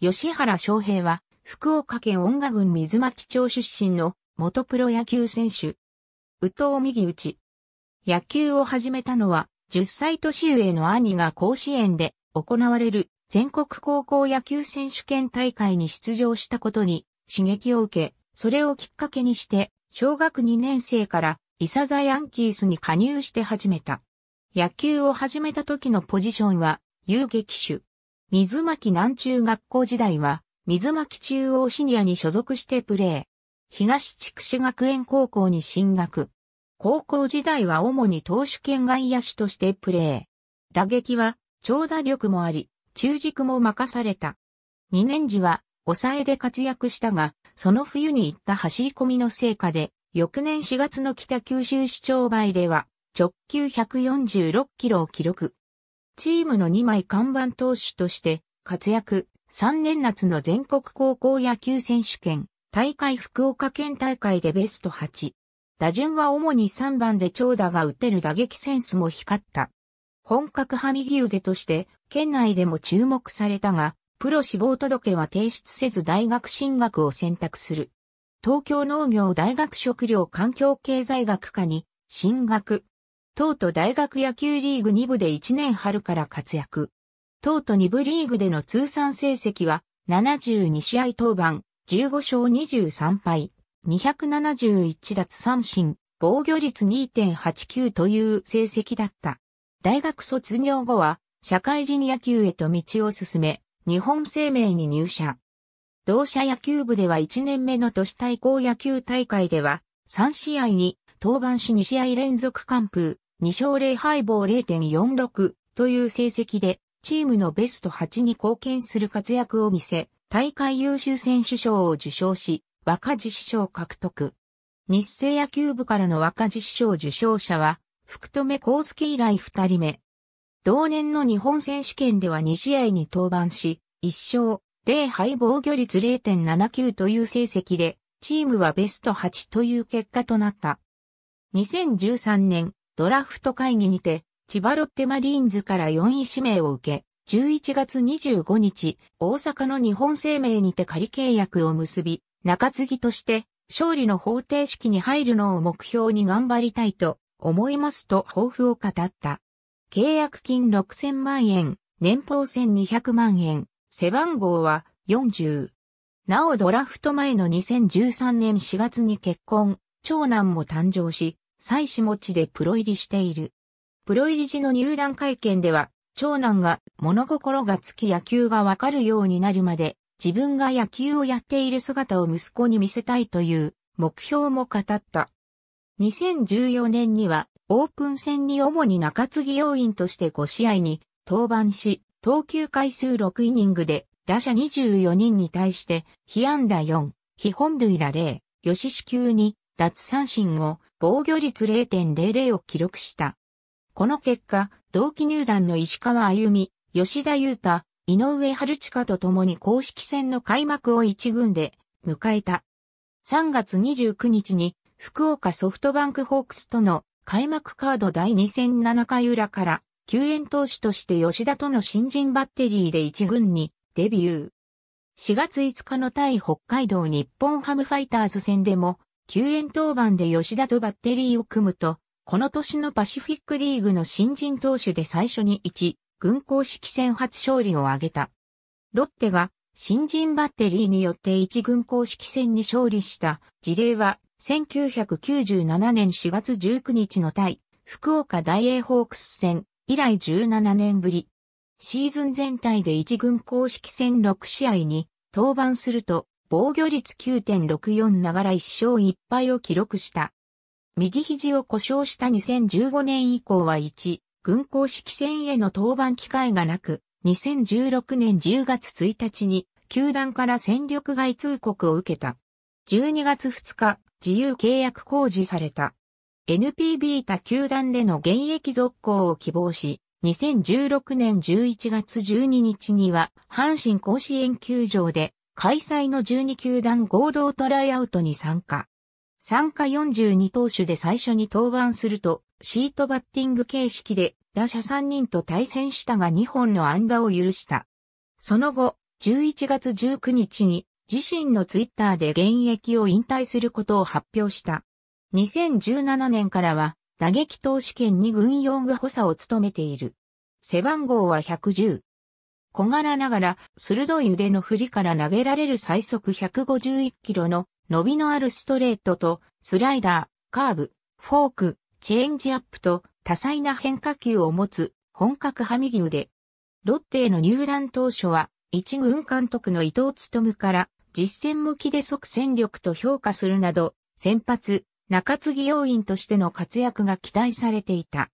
吉原昌平は、福岡県音賀郡水巻町出身の元プロ野球選手。宇藤右打ち。野球を始めたのは、10歳年上の兄が甲子園で行われる全国高校野球選手権大会に出場したことに刺激を受け、それをきっかけにして、小学2年生からイサザヤンキースに加入して始めた。野球を始めた時のポジションは、遊撃手。水巻南中学校時代は、水巻中央シニアに所属してプレー。東筑紫学園高校に進学。高校時代は主に投手兼外野手としてプレー。打撃は長打力もあり、中軸も任された。2年時は抑えで活躍したが、その冬に行った走り込みの成果で、翌年4月の北九州市長杯では直球146キロを記録。チームの2枚看板投手として活躍、3年夏の全国高校野球選手権、大会福岡県大会でベスト8。打順は主に3番で長打が打てる打撃センスも光った。本格歯右腕として、県内でも注目されたが、プロ志望届は提出せず大学進学を選択する。東京農業大学食料環境経済学科に進学。東都大学野球リーグ2部で1年春から活躍。東都2部リーグでの通算成績は、72試合登板、15勝23敗、271奪三振、防御率2.89という成績だった。大学卒業後は、社会人野球へと道を進め、日本生命に入社。同社野球部では1年目の都市対抗野球大会では、3試合に、登板し2試合連続完封、2勝0敗棒0.46という成績で、チームのベスト8に貢献する活躍を見せ、大会優秀選手賞を受賞し、若次師賞獲得。日清野球部からの若次師賞受賞者は、福留孝介以来2人目。同年の日本選手権では2試合に登板し、1勝、0敗防御率0.79という成績で、チームはベスト8という結果となった。2013年、ドラフト会議にて、千葉ロッテマリーンズから4位指名を受け、11月25日、大阪の日本生命にて仮契約を結び、中継ぎとして、勝利の方程式に入るのを目標に頑張りたいと思いますと抱負を語った。契約金6000万円、年俸1200万円、背番号は40。なおドラフト前の2013年4月に結婚、長男も誕生し、妻子持ちでプロ入りしている。プロ入り時の入団会見では、長男が物心がつき野球がわかるようになるまで、自分が野球をやっている姿を息子に見せたいという目標も語った。2014年にはオープン戦に主に中継ぎ要員として5試合に登板し、投球回数6イニングで打者24人に対して被安打4、被本塁打0、吉支給に奪三振を防御率0.00を記録した。この結果、同期入団の石川歩美、吉田優太、井上春近と共に公式戦の開幕を一軍で迎えた。3月29日に福岡ソフトバンクホークスとの開幕カード第2戦7回裏から救援投手として吉田との新人バッテリーで一軍にデビュー。4月5日の対北海道日本ハムファイターズ戦でも救援登板で吉田とバッテリーを組むと、この年のパシフィックリーグの新人投手で最初に1、軍公式戦初勝利を挙げた。ロッテが新人バッテリーによって1軍公式戦に勝利した事例は1997年4月19日の対福岡大英ホークス戦以来17年ぶり。シーズン全体で1軍公式戦6試合に登板すると防御率9.64ながら1勝1敗を記録した。右肘を故障した2015年以降は1、軍公式戦への登板機会がなく、2016年10月1日に、球団から戦力外通告を受けた。12月2日、自由契約公示された。NPB 他球団での現役続行を希望し、2016年11月12日には、阪神甲子園球場で開催の12球団合同トライアウトに参加。参加42投手で最初に登板すると、シートバッティング形式で打者3人と対戦したが2本の安打を許した。その後、11月19日に自身のツイッターで現役を引退することを発表した。2017年からは打撃投手権に軍用具補佐を務めている。背番号は110。小柄ながら、鋭い腕の振りから投げられる最速151キロの伸びのあるストレートと、スライダー、カーブ、フォーク、チェンジアップと多彩な変化球を持つ本格派右腕。ロッテへの入団当初は、一軍監督の伊藤勤から実戦向きで即戦力と評価するなど、先発、中継ぎ要員としての活躍が期待されていた。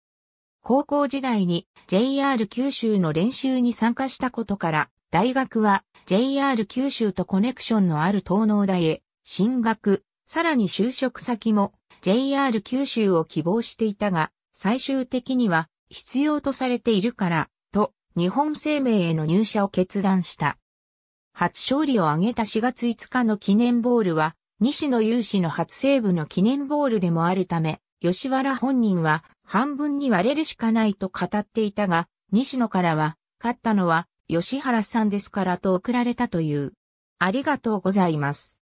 高校時代に JR 九州の練習に参加したことから、大学は JR 九州とコネクションのある東農大へ進学、さらに就職先も JR 九州を希望していたが、最終的には必要とされているから、と日本生命への入社を決断した。初勝利を挙げた4月5日の記念ボールは、西野雄氏の初セーブの記念ボールでもあるため、吉原本人は半分に割れるしかないと語っていたが、西野からは、勝ったのは吉原さんですからと送られたという。ありがとうございます。